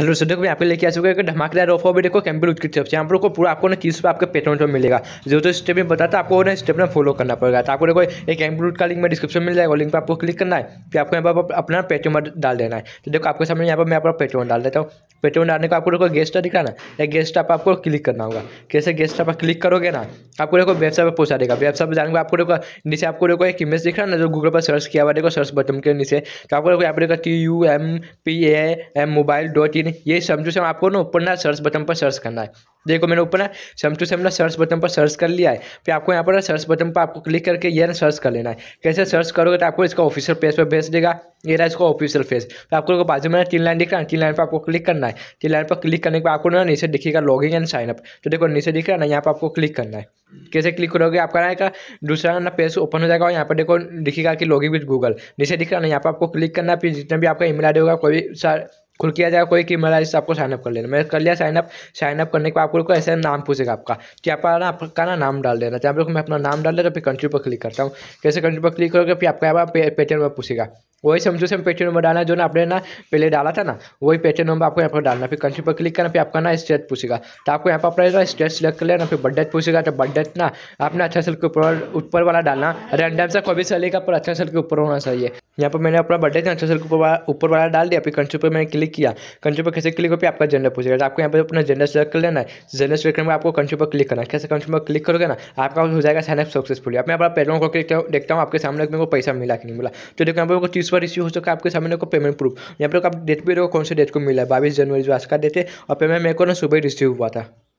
hello sir देखो आपके लेके आ चुका है धमाकेदार ऑफर भी देखो कैंपिल की तरफ से यहाँ पर को पूरा आपको ना तीस रुपये आपके पेट्रोल पर मिलेगा जो तो स्टेप में बताता आपको ना स्टेप ना फॉलो करना पड़ेगा तो आपको देखो एक कैंपिल का लिंक में डिस्क्रिप्शन मिल जाएगा लिंक पर आपको क्लिक करना है फिर आपको यहाँ पर अपना पेट्रोल डाल देना है तो देखो आपके सामने यहाँ पर मैं अपना पेट्रोल डाल देता हूँ पेट्रोल डालने का आपको देखो गेस्ट दिख रहा ना एक गेस्ट आप आपको क्लिक करना होगा कैसे गेस्ट आप क्लिक करोगे ना आपको देखो वेबसाइट पर पहुंचा देगा वेबसाइट पर जाने आपको देखो नीचे आपको देखो एक इमेज दिख रहा है ना जो गूगल पर सर्च किया हुआ देखो सर्च बटन के नीचे तो आपको देखो यहाँ पर देखो T U M P A M mobile dot in मैंने ये समझू सेम आपको ना ऊपर ना सर्च बटन पर सर्च करना है देखो मैंने ऊपर ना समझू सेम ना सर्च बटन पर सर्च कर लिया है फिर आपको यहाँ पर ना सर्च बटन पर आपको क्लिक करके ये ना सर्च कर लेना है कैसे सर्च करोगे तो आपको इसका ऑफिशियल पेज पर भेज देगा ये रहा इसका ऑफिशियल पेज फिर आपको बाजू में तीन लाइन दिख रहा है तीन लाइन पर आपको क्लिक करना है तीन लाइन पर क्लिक करने के बाद आपको ना नीचे दिखेगा लॉगिंग एंड साइनअप तो देखो नीचे दिख रहा है ना यहाँ पर आपको क्लिक करना है कैसे क्लिक करोगे आपका ना आएगा दूसरा ना पेज ओपन हो जाएगा और यहाँ पर देखो दिखेगा कि लॉगिंग विद गूगल नीचे दिख रहा है ना यहाँ पर आपको क्लिक करना है फिर जितना भी आपका ईमेल आई होगा कोई भी खुल किया जाएगा कोई कि मेरा इस आपको साइनअप कर लेना मैं कर लिया साइनअप साइनअप करने के बाद आपको लोग ऐसे नाम पूछेगा आपका कि आपका ना आपका ना नाम डाल देना चाहे लोग मैं अपना नाम डाल देता फिर कंट्री पर क्लिक करता हूँ कैसे कंट्री पर क्लिक करोगे फिर आपका यहाँ पे, पेटीएम नंबर पूछेगा वही समझो से पेटी नंबर डालना जो ना आपने ना पहले डाला था ना वही पेटी नंबर आपको यहाँ पर डालना फिर कंट्री पर क्लिक करना फिर आपका ना स्टेट पूछेगा तो आपको यहाँ पर अपना स्टेट सेलेक्ट कर लेना फिर बर्थडेट पूछेगा तो बर्थडेट ना आपने अच्छा सेल के ऊपर ऊपर वाला डालना रैंडम सा कोई भी पर अच्छा सेल के ऊपर होना चाहिए यहाँ पर मैंने अपना बर्थडे चांस सर ऊपर वाला ऊपर वाला डाल दिया फिर कंट्रोल पर मैंने क्लिक किया कंट्रोल पर कैसे क्लिक हो पे आपका जेंडर पूछेगा तो आपको यहाँ पर अपना जेंडर सेलेक्ट कर लेना है जेंडर सेलेक्ट करने में आपको कंट्रोल पर क्लिक करना है कैसे कंट्रोल पर क्लिक करोगे ना आपका हो जाएगा साइनअप सक्सेसफुल अब मैं अपना पेट्रोल को क्लिक देखता हूँ आपके सामने मेरे को पैसा मिला कि नहीं मिला तो देखो यहाँ पर तीस बार इश्यू हो सकता है आपके सामने को पेमेंट प्रूफ यहाँ पर आप डेट भी देखो कौन से डेट को मिला है बाईस जनवरी जो आज का डेट है और पेमेंट मेरे को ना सुबह रिसीव हुआ था